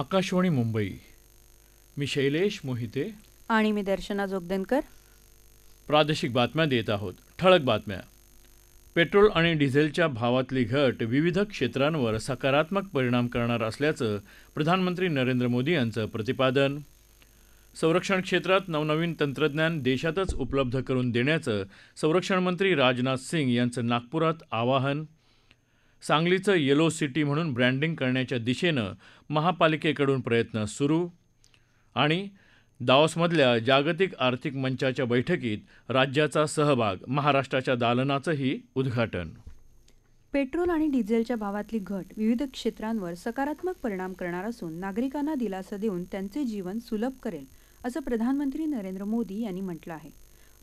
आकाशवाणी मुंबई मी शैलेश मोहिते आणि मी दर्शना जोगदनकर प्रादेशिक बातम्या देत आहोत ठळक बातम्या पेट्रोल आणि डिझेलच्या भावातली घट विविध क्षेत्रांवर सकारात्मक परिणाम करणार असल्याचं प्रधानमंत्री नरेंद्र मोदी यांचं प्रतिपादन संरक्षण क्षेत्रात नवनवीन तंत्रज्ञान देशातच उपलब्ध करून देण्याचं संरक्षण मंत्री राजनाथ सिंग यांचं नागपुरात आवाहन सांगलीचं येलो सिटी म्हणून ब्रँडिंग करण्याच्या दिशेनं महापालिकेकडून प्रयत्न सुरू आणि दावसमधल्या जागतिक आर्थिक मंचाच्या बैठकीत राज्याचा सहभाग महाराष्ट्राच्या दालनाचंही उद्घाटन पेट्रोल आणि डिझेलच्या भावातली घट विविध क्षेत्रांवर सकारात्मक परिणाम करणार असून नागरिकांना दिलासा देऊन त्यांचे जीवन सुलभ करेल असं प्रधानमंत्री नरेंद्र मोदी यांनी म्हटलं आहे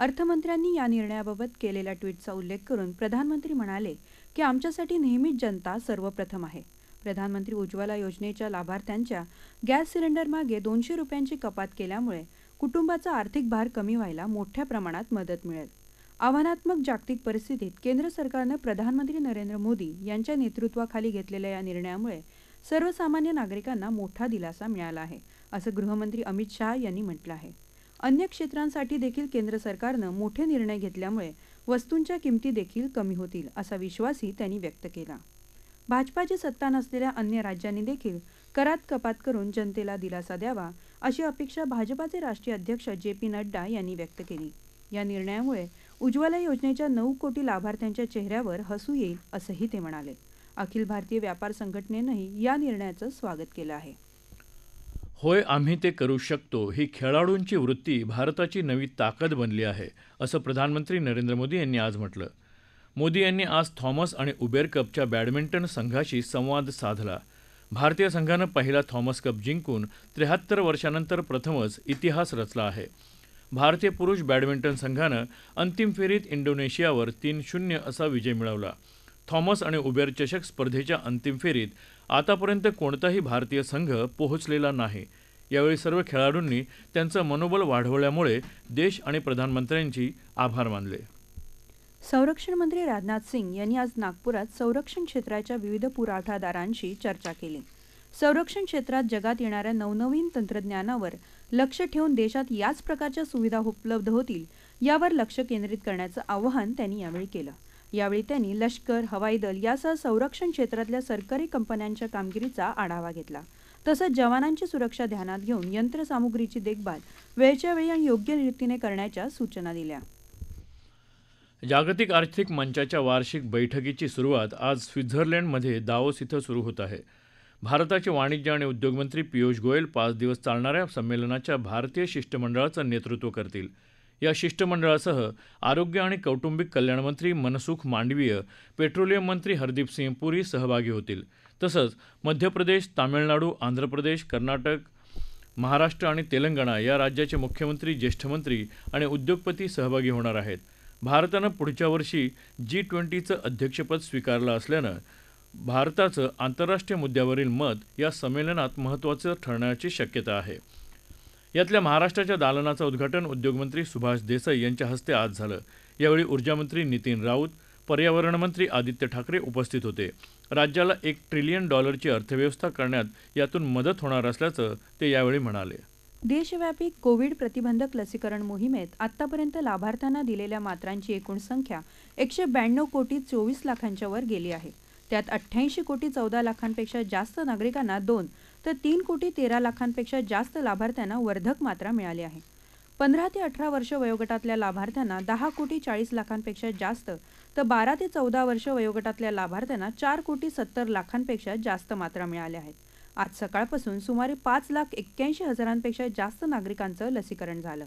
अर्थमंत्र्यांनी या निर्णयाबाबत केलेल्या ट्विटचा उल्लेख करून प्रधानमंत्री म्हणाले की आमच्यासाठी नेहमीच जनता सर्वप्रथम आहे प्रधानमंत्री उज्ज्वला योजनेच्या लाभार्थ्यांच्या गॅस सिलेंडर मागे दोनशे रुपयांची कपात केल्यामुळे कुटुंबाचा आर्थिक भार कमी व्हायला मोठ्या प्रमाणात मदत मिळेल आव्हानात्मक जागतिक परिस्थितीत केंद्र सरकारनं प्रधानमंत्री नरेंद्र मोदी यांच्या नेतृत्वाखाली घेतलेल्या या निर्णयामुळे सर्वसामान्य नागरिकांना मोठा दिलासा मिळाला आहे असं गृहमंत्री अमित शहा यांनी म्हटलं आहे अन्य क्षेत्रांसाठी देखील केंद्र सरकारनं मोठे निर्णय घेतल्यामुळे वस्तूंच्या किमती देखील कमी होतील असा विश्वासही त्यांनी व्यक्त केला भाजपाची सत्ता नसलेल्या अन्य राज्यांनी देखील करात कपात करून जनतेला दिलासा द्यावा अशी अपेक्षा भाजपाचे राष्ट्रीय अध्यक्ष जे पी नड्डा यांनी व्यक्त केली या निर्णयामुळे उज्ज्वला योजनेच्या नऊ कोटी लाभार्थ्यांच्या चेहऱ्यावर हसू येईल असंही ते म्हणाले अखिल भारतीय व्यापार संघटनेनंही या निर्णयाचं स्वागत केलं आहे होय आम्ही ते करू शकतो ही खेळाडूंची वृत्ती भारताची नवी ताकद बनली आहे असं प्रधानमंत्री नरेंद्र मोदी यांनी आज म्हटलं मोदी यांनी आज थॉमस आणि उबेर कपच्या बॅडमिंटन संघाशी संवाद साधला भारतीय संघानं पहिला थॉमस कप जिंकून त्र्याहत्तर वर्षानंतर प्रथमच इतिहास रचला आहे भारतीय पुरुष बॅडमिंटन संघानं अंतिम फेरीत इंडोनेशियावर तीन शून्य असा विजय मिळवला थॉमस आणि उबेर चषक स्पर्धेच्या अंतिम फेरीत आतापर्यंत कोणताही भारतीय संघ पोहोचलेला नाही यावेळी सर्व खेळाडूंनी त्यांचं मनोबल वाढवल्यामुळे देश आणि प्रधानमंत्र्यांची आभार मानले संरक्षण मंत्री राजनाथ सिंग यांनी आज नागपुरात संरक्षण क्षेत्राच्या विविध पुरवठादारांशी चर्चा केली संरक्षण क्षेत्रात जगात येणाऱ्या नवनवीन तंत्रज्ञानावर लक्ष ठेवून देशात याच प्रकारच्या सुविधा उपलब्ध होतील यावर लक्ष केंद्रित करण्याचं आवाहन त्यांनी यावेळी केलं यावेळी त्यांनी लष्कर हवाई दल यासह संरक्षण क्षेत्रातल्या सरकारी कंपन्यांच्या कामगिरीचा आढावा घेतला तसंच जवानांची सुरक्षा ध्यानात घेऊन यंत्रसामुग्रीची देखभाल वेळच्या वेळी आणि योग्य रीतीने करण्याच्या सूचना दिल्या जागतिक आर्थिक मंचाच्या वार्षिक बैठकीची सुरुवात आज स्वित्झर्लंडमध्ये दावोस इथं सुरू होत आहे भारताचे वाणिज्य आणि उद्योगमंत्री पियुष गोयल पाच दिवस चालणाऱ्या संमेलनाच्या भारतीय शिष्टमंडळाचं नेतृत्व करतील या शिष्टमंडळासह आरोग्य आणि कौटुंबिक कल्याणमंत्री मनसुख मांडवीय पेट्रोलियम मंत्री हरदीप सिंग पुरी सहभागी होतील तसंच मध्य प्रदेश तामिळनाडू आंध्र प्रदेश कर्नाटक महाराष्ट्र आणि तेलंगणा या राज्याचे मुख्यमंत्री ज्येष्ठ मंत्री आणि उद्योगपती सहभागी होणार आहेत भारतानं पुढच्या वर्षी जी ट्वेंटीचं अध्यक्षपद स्वीकारलं असल्यानं भारताचं आंतरराष्ट्रीय मुद्द्यावरील मत या संमेलनात महत्त्वाचं ठरण्याची शक्यता आहे यातल्या महाराष्ट्राच्या दालनाचं उद्घाटन उद्योगमंत्री सुभाष देसाई यांच्या हस्ते आज झालं यावेळी ऊर्जामंत्री नितीन राऊत पर्यावरण मंत्री आदित्य ठाकरे उपस्थित होते राज्याला एक ट्रिलियन डॉलरची अर्थव्यवस्था करण्यात यातून मदत होणार असल्याचं ते यावेळी म्हणाले देशव्यापी कोविड प्रतिबंधक लसीकरण मोहिमेत आतापर्यंत लाभार्थ्यांना दिलेल्या मात्रांची एकूण संख्या एकशे ब्याण्णव कोटी चोवीस लाखांच्या वर गेली आहे त्यात अठ्ठ्याऐंशी कोटी चौदा लाखांपेक्षा जास्त नागरिकांना दोन तर तीन कोटी तेरा लाखांपेक्षा जास्त लाभार्थ्यांना वर्धक मात्रा मिळाली आहे पंधरा ते अठरा वर्ष वयोगटातल्या लाभार्थ्यांना दहा कोटी चाळीस लाखांपेक्षा जास्त तर बारा ते चौदा वर्ष वयोगटातल्या लाभार्थ्यांना चार कोटी सत्तर लाखांपेक्षा जास्त मात्रा मिळाल्या आहेत आज सकाळपासून सुमारे पाच लाख एक्क्याऐंशी हजारांपेक्षा जास्त नागरिकांचं लसीकरण झालं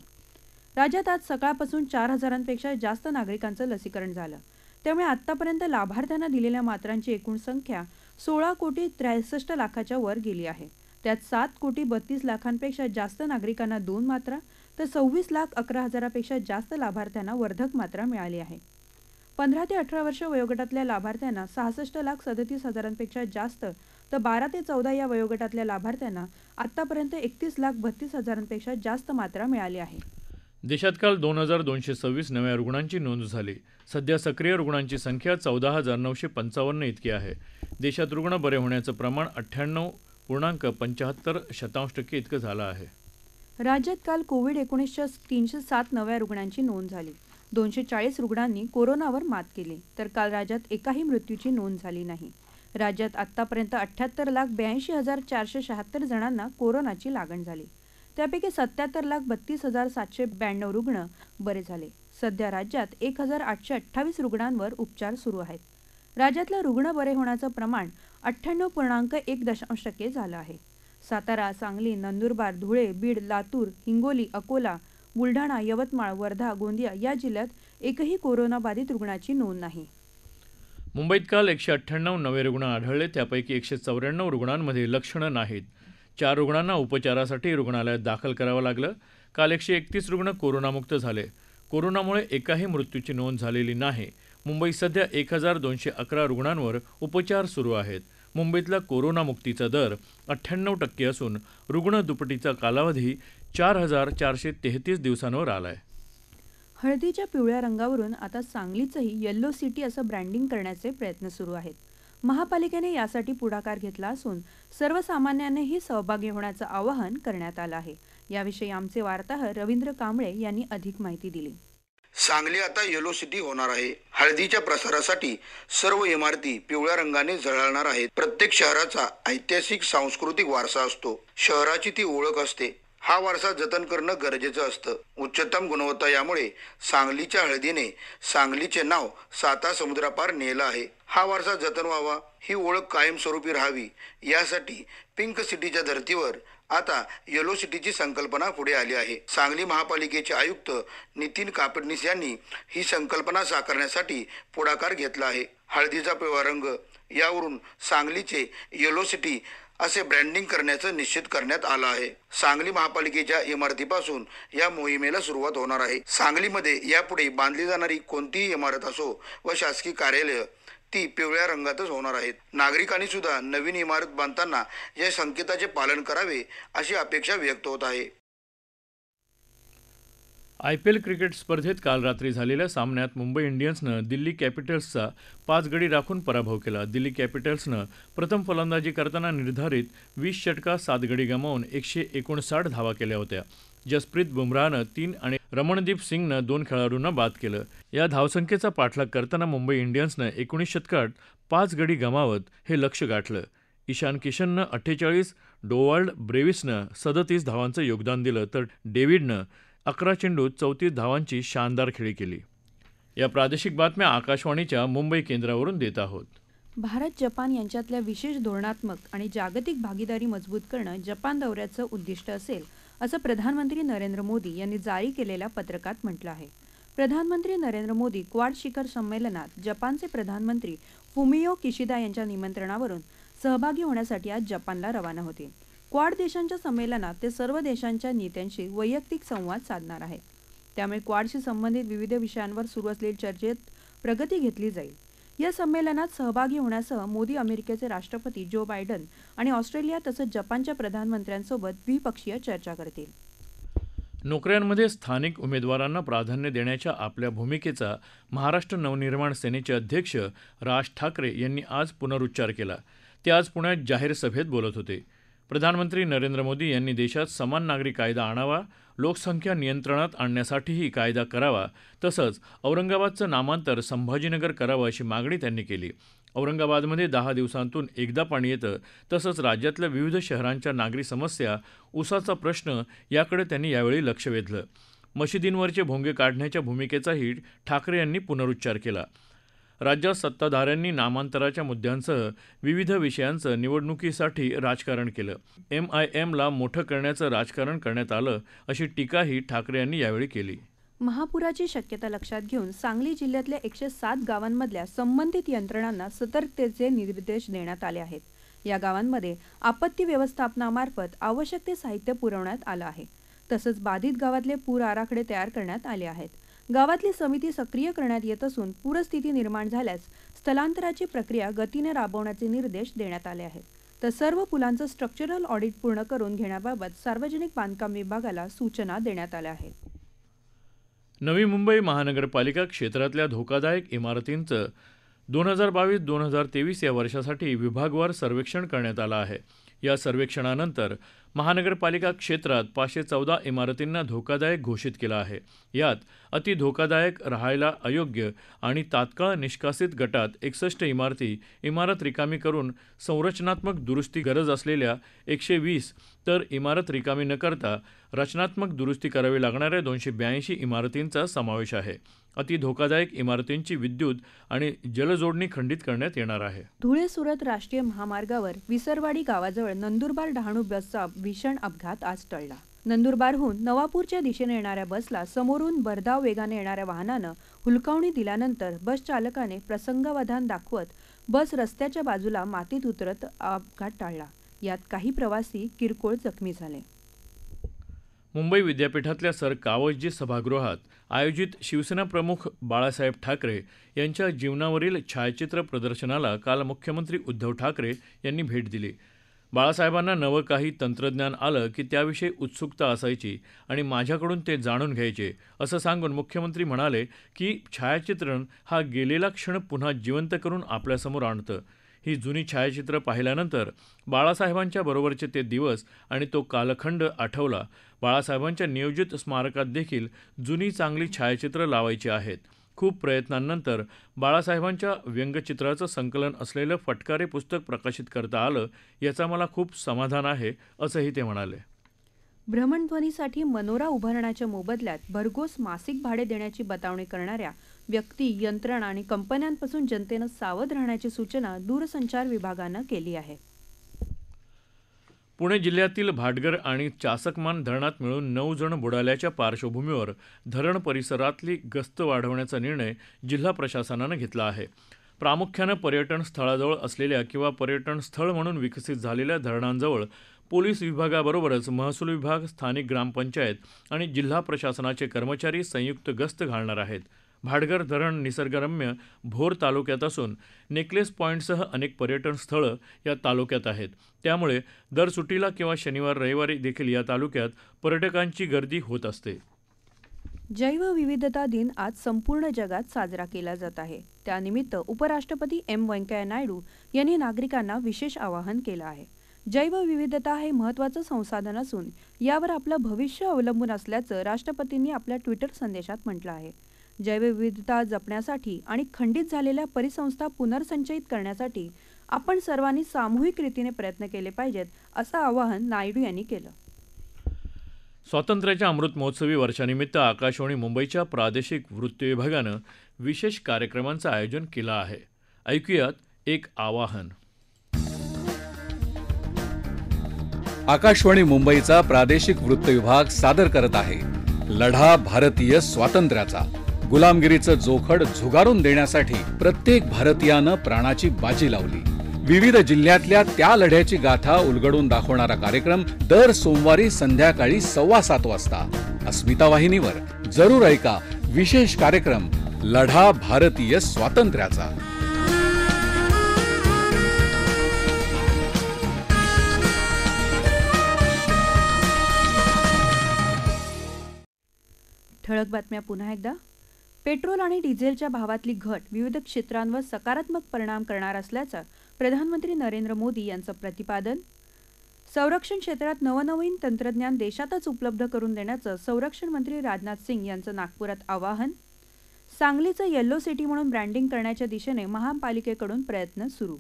राज्यात आज सकाळपासून चार हजारांपेक्षा जास्त नागरिकांचं लसीकरण झालं त्यामुळे आतापर्यंत लाभार्थ्यांना दिलेल्या मात्रांची एकूण संख्या सोळा कोटी त्रेसष्ट लाखाच्या वर गेली आहे त्यात सात कोटी बत्तीस लाखांपेक्षा जास्त नागरिकांना दोन मात्रा तर सव्वीस लाख अकरा हजारापेक्षा जास्त लाभार्थ्यांना वर्धक मात्रा मिळाली आहे पंधरा ते अठरा वर्ष वयोगटातल्या लाभार्थ्यांना सहासष्ट लाख सदतीस हजारांपेक्षा जास्त तर बारा ते चौदा या वयोगटातल्या लाभार्थ्यांना आतापर्यंत एकतीस लाख बत्तीस हजारांपेक्षा जास्त मात्रा मिळाली आहे देशात काल दोन हजार दोनशे सव्वीस नव्या रुग्णांची नोंद झाली सध्या सक्रिय रुग्णांची संख्या चौदा हजार नऊशे पंचावन्न इतकी आहे देशात रुग्ण बरे होण्याचं प्रमाण अठ्ठ्याण्णव पूर्णांक पंच्याहत्तर शतांश टक्के इतकं झालं आहे राज्यात काल कोविड एकोणीसच्या तीनशे सात नव्या रुग्णांची नोंद झाली दोनशे चाळीस रुग्णांनी कोरोनावर मात केली तर काल राज्यात एकाही मृत्यूची नोंद झाली नाही राज्यात आतापर्यंत अठ्ठ्याहत्तर लाख ब्याऐंशी हजार चारशे शहात्तर जणांना कोरोनाची लागण झाली त्यापैकी सत्याहत्तर लाख बत्तीस हजार सातशे ब्याण्णव रुग्ण बरे झाले सध्या राज्यात एक हजार आठशे अठ्ठावीस रुग्णांवर उपचार सुरू आहेत राज्यातलं रुग्ण बरे होण्याचं प्रमाण अठ्ठ्याण्णव पूर्णांक एक दशांश टक्के झालं आहे सातारा सांगली नंदुरबार धुळे बीड लातूर हिंगोली अकोला बुलढाणा यवतमाळ वर्धा गोंदिया या जिल्ह्यात एकही कोरोनाबाधित रुग्णाची नोंद नाही मुंबईत काल एकशे अठ्ठ्याण्णव नवे रुग्ण आढळले त्यापैकी एकशे चौऱ्याण्णव रुग्णांमध्ये लक्षणं नाहीत चार रुग्णांना उपचारासाठी रुग्णालयात दाखल करावं लागलं काल एकशे एकतीस रुग्ण कोरोनामुक्त झाले कोरोनामुळे एकाही मृत्यूची नोंद झालेली नाही मुंबईत सध्या एक हजार दोनशे अकरा रुग्णांवर उपचार सुरू आहेत मुंबईतला कोरोनामुक्तीचा दर अठ्ठ्याण्णव टक्के असून रुग्ण दुपटीचा कालावधी चार हजार चारशे तेहतीस दिवसांवर आला आहे हळदीच्या पिवळ्या रंगावरून आता सांगलीचंही येल्लो सिटी असं ब्रँडिंग करण्याचे प्रयत्न सुरू आहेत महापालिकेने यासाठी पुढाकार घेतला असून सर्वसामान्यांनीही सहभागी होण्याचं आवाहन करण्यात आलं आहे याविषयी आमचे वार्ताहर रवींद्र कांबळे यांनी अधिक माहिती दिली सांगली आता येलो सिटी होणार आहे हळदीच्या प्रसारासाठी सर्व इमारती पिवळ्या रंगाने झळाळणार आहेत प्रत्येक शहराचा ऐतिहासिक सांस्कृतिक वारसा असतो शहराची ती ओळख असते हा वारसा जतन करणं गरजेचं असतं उच्चतम गुणवत्ता यामुळे सांगलीच्या हळदीने सांगलीचे नाव साता समुद्रापार नेलं आहे हा वारसा जतन व्हावा ही ओळख कायमस्वरूपी राहावी यासाठी पिंक सिटीच्या धर्तीवर आता येलो सिटीची संकल्पना पुढे आली आहे सांगली महापालिकेचे आयुक्त नितीन कापडणीस यांनी ही संकल्पना साकारण्यासाठी पुढाकार घेतला आहे हळदीचा पिवळा रंग यावरून सांगलीचे येलो सिटी असे ब्रँडिंग करण्याचं निश्चित करण्यात आलं आहे सांगली महापालिकेच्या इमारतीपासून या मोहिमेला सुरुवात होणार आहे सांगलीमध्ये यापुढे बांधली जाणारी कोणतीही इमारत असो व शासकीय कार्यालय ती पिवळ्या रंगातच होणार आहेत नागरिकांनी सुद्धा नवीन इमारत बांधताना या संकेताचे पालन करावे अशी अपेक्षा व्यक्त होत आहे आयपीएल क्रिकेट स्पर्धेत काल रात्री झालेल्या सामन्यात मुंबई इंडियन्सनं दिल्ली कॅपिटल्सचा पाच गडी राखून पराभव केला दिल्ली कॅपिटल्सनं प्रथम फलंदाजी करताना निर्धारित वीस षटका सात गडी गमावून एकशे एकोणसाठ धावा केल्या होत्या जसप्रीत बुमराहनं तीन आणि रमणदीप सिंगनं दोन खेळाडूंना बाद केलं या धावसंख्येचा पाठलाग करताना मुंबई इंडियन्सनं एकोणीस षटकात पाच गडी गमावत हे लक्ष गाठलं ईशान किशननं अठ्ठेचाळीस डोवाल्ड ब्रेविसनं सदतीस धावांचं योगदान दिलं तर डेव्हिडनं अकरा चेंडूत चौतीस धावांची शानदार खेळी केली या प्रादेशिक बातम्या आकाशवाणीच्या मुंबई केंद्रावरून देत आहोत भारत जपान यांच्यातल्या विशेष धोरणात्मक आणि जागतिक भागीदारी मजबूत करणं जपान दौऱ्याचं उद्दिष्ट असेल असं प्रधानमंत्री नरेंद्र मोदी यांनी जारी केलेल्या पत्रकात म्हटलं आहे प्रधानमंत्री नरेंद्र मोदी क्वाड शिखर संमेलनात जपानचे प्रधानमंत्री फुमियो किशिदा यांच्या निमंत्रणावरून सहभागी होण्यासाठी आज जपानला रवाना होतील क्वाड देशांच्या संमेलनात ते सर्व देशांच्या नेत्यांशी वैयक्तिक संवाद साधणार आहेत त्यामुळे क्वाडशी संबंधित विविध विषयांवर सुरू असलेल्या चर्चेत प्रगती घेतली जाईल या संमेलनात सहभागी होण्यासह मोदी अमेरिकेचे राष्ट्रपती जो बायडन आणि ऑस्ट्रेलिया तसंच जपानच्या प्रधानमंत्र्यांसोबत द्विपक्षीय चर्चा करतील नोकऱ्यांमध्ये स्थानिक उमेदवारांना प्राधान्य देण्याच्या आपल्या भूमिकेचा महाराष्ट्र नवनिर्माण सेनेचे अध्यक्ष राज ठाकरे यांनी आज पुनरुच्चार केला ते आज पुण्यात जाहीर सभेत बोलत होते प्रधानमंत्री नरेंद्र मोदी यांनी देशात समान नागरी कायदा आणावा लोकसंख्या नियंत्रणात आणण्यासाठीही कायदा करावा तसंच औरंगाबादचं नामांतर संभाजीनगर करावं अशी मागणी त्यांनी केली औरंगाबादमध्ये दहा दिवसांतून एकदा पाणी येतं तसंच राज्यातल्या विविध शहरांच्या नागरी समस्या उसाचा प्रश्न याकडे त्यांनी यावेळी लक्ष वेधलं मशिदींवरचे भोंगे काढण्याच्या भूमिकेचाही ठाकरे यांनी पुनरुच्चार केला राज्यात सत्ताधाऱ्यांनी नामांतराच्या मुद्द्यांसह विविध विषयांचं निवडणुकीसाठी राजकारण केलं एमआयएमला मोठं करण्याचं राजकारण करण्यात आलं अशी टीकाही ठाकरे यांनी यावेळी केली महापुराची शक्यता लक्षात घेऊन सांगली जिल्ह्यातल्या एकशे सात गावांमधल्या संबंधित यंत्रणांना सतर्कतेचे निर्देश देण्यात आले आहेत या गावांमध्ये आपत्ती व्यवस्थापनामार्फत आवश्यक ते साहित्य पुरवण्यात आलं आहे तसंच बाधित गावातले पूर आराखडे तयार करण्यात आले आहेत गावातली समिती सक्रिय करण्यात येत असून पूरस्थिती निर्माण झाल्यास स्थलांतराची प्रक्रिया गतीने राबवण्याचे निर्देश देण्यात आले आहेत तर सर्व पुलांचं स्ट्रक्चरल ऑडिट पूर्ण करून घेण्याबाबत सार्वजनिक बांधकाम विभागाला सूचना देण्यात आल्या आहेत नवी मुंबई महानगरपालिका क्षेत्रातल्या धोकादायक इमारतींचं दोन हजार बावीस दोन हजार तेवीस या वर्षासाठी विभागवार सर्वेक्षण करण्यात आलं आहे या सर्वेक्षणानंतर महानगरपालिका क्षेत्रात पाचशे चौदा इमारतींना धोकादायक घोषित केलं आहे यात अति धोकादायक राहायला अयोग्य आणि तात्काळ निष्कासित गटात एकसष्ट इमारती इमारत रिकामी करून संरचनात्मक दुरुस्ती गरज असलेल्या एकशे वीस तर इमारत रिकामी न करता रचनात्मक दुरुस्ती करावी लागणाऱ्या दोनशे ब्याऐंशी इमारतींचा समावेश आहे अति धोकादायक इमारतींची विद्युत आणि जलजोडणी खंडित करण्यात येणार आहे धुळे सुरत राष्ट्रीय महामार्गावर विसरवाडी गावाजवळ नंदुरबार डहाणू बसचा भीषण अपघात आज टळला नंदुरबारहून नवापूरच्या दिशेने येणाऱ्या बसला समोरून भरधाव वेगाने येणाऱ्या वाहनानं हुलकावणी दिल्यानंतर बस चालकाने प्रसंगावधान दाखवत बस रस्त्याच्या बाजूला मातीत उतरत अपघात टाळला यात काही प्रवासी किरकोळ जखमी झाले मुंबई विद्यापीठातल्या सर कावसजी सभागृहात आयोजित शिवसेना प्रमुख बाळासाहेब ठाकरे यांच्या जीवनावरील छायाचित्र प्रदर्शनाला काल मुख्यमंत्री उद्धव ठाकरे यांनी भेट दिली बाळासाहेबांना नवं काही तंत्रज्ञान आलं की त्याविषयी उत्सुकता असायची आणि माझ्याकडून ते जाणून घ्यायचे असं सांगून मुख्यमंत्री म्हणाले की छायाचित्रण हा गेलेला क्षण पुन्हा जिवंत करून आपल्यासमोर आणतं ही जुनी छायाचित्रं पाहिल्यानंतर बाळासाहेबांच्या बरोबरचे ते दिवस आणि तो कालखंड आठवला बाळासाहेबांच्या नियोजित स्मारकात देखील जुनी चांगली छायाचित्रं लावायची आहेत खूप प्रयत्नांनंतर बाळासाहेबांच्या व्यंगचित्राचं संकलन असलेलं फटकारे पुस्तक प्रकाशित करता आलं याचा मला खूप समाधान आहे असंही ते म्हणाले भ्रमणध्वनीसाठी मनोरा उभारण्याच्या मोबदल्यात भरघोस मासिक भाडे देण्याची बतावणी करणाऱ्या व्यक्ती यंत्रणा आणि कंपन्यांपासून जनतेनं सावध राहण्याची सूचना दूरसंचार विभागानं केली आहे पुणे जिल्ह्यातील भाटघर आणि चासकमान धरणात मिळून नऊ जण बुडाल्याच्या पार्श्वभूमीवर धरण परिसरातली गस्त वाढवण्याचा निर्णय जिल्हा प्रशासनानं घेतला आहे प्रामुख्यानं पर्यटन स्थळाजवळ असलेल्या किंवा पर्यटन स्थळ म्हणून विकसित झालेल्या धरणांजवळ पोलीस विभागाबरोबरच महसूल विभाग स्थानिक ग्रामपंचायत आणि जिल्हा प्रशासनाचे कर्मचारी संयुक्त गस्त घालणार आहेत भाडगर धरण निसर्गरम्य भोर तालुक्यात असून नेकलेस पॉईंटसह अनेक पर्यटन स्थळं या तालुक्यात आहेत त्यामुळे दर सुटीला किंवा शनिवार रविवारी देखील या तालुक्यात पर्यटकांची गर्दी होत असते जैवविविधता दिन आज संपूर्ण जगात साजरा केला जात आहे त्यानिमित्त उपराष्ट्रपती एम व्यंकय्या नायडू यांनी नागरिकांना विशेष आवाहन केलं आहे जैवविविधता हे महत्वाचं संसाधन असून यावर आपलं भविष्य अवलंबून असल्याचं राष्ट्रपतींनी आपल्या ट्विटर संदेशात म्हटलं आहे जैवविविधता जपण्यासाठी आणि खंडित झालेल्या परिसंस्था पुनर्संचयित करण्यासाठी आपण सर्वांनी सामूहिक रीतीने प्रयत्न केले पाहिजेत असं आवाहन नायडू यांनी केलं स्वातंत्र्याच्या अमृत महोत्सवी वर्षानिमित्त आकाशवाणी मुंबईच्या प्रादेशिक वृत्त विभागानं विशेष कार्यक्रमांचं आयोजन केलं आहे ऐकूयात एक आवाहन आकाशवाणी मुंबईचा प्रादेशिक वृत्त विभाग सादर करत आहे लढा भारतीय स्वातंत्र्याचा गुलामगिरीचं जोखड झुगारून देण्यासाठी प्रत्येक भारतीयानं प्राणाची बाजी लावली विविध जिल्ह्यातल्या त्या लढ्याची गाथा उलगडून दाखवणारा कार्यक्रम दर सोमवारी संध्याकाळी सव्वा सात वाजता अस्मिता वाहिनीवर जरूर ऐका विशेष कार्यक्रम लढा भारतीय स्वातंत्र्याचा ठळक बातम्या पुन्हा एकदा पेट्रोल आणि डिझेलच्या भावातली घट विविध क्षेत्रांवर सकारात्मक परिणाम करणार असल्याचं प्रधानमंत्री नरेंद्र मोदी यांचं प्रतिपादन संरक्षण क्षेत्रात नवनवीन तंत्रज्ञान देशातच उपलब्ध करून देण्याचं संरक्षण मंत्री राजनाथ सिंग यांचं नागपुरात आवाहन सांगलीचं येल्लो सिटी म्हणून ब्रँडिंग करण्याच्या दिशेने महापालिकेकडून प्रयत्न सुरू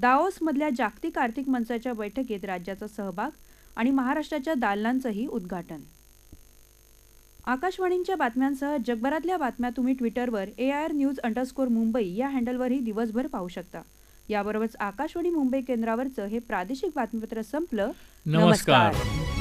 दाओसमधल्या जागतिक आर्थिक मंचाच्या बैठकीत राज्याचा सहभाग आणि महाराष्ट्राच्या दालनांचंही उद्घाटन आकाशवाणींच्या बातम्यांसह जगभरातल्या बातम्या तुम्ही ट्विटरवर A R news underscore Mumbai या हँडलवरही दिवसभर पाहू शकता याबरोबरच आकाशवाणी मुंबई केंद्रावरचं हे प्रादेशिक बातमीपत्र संपलं नमस्कार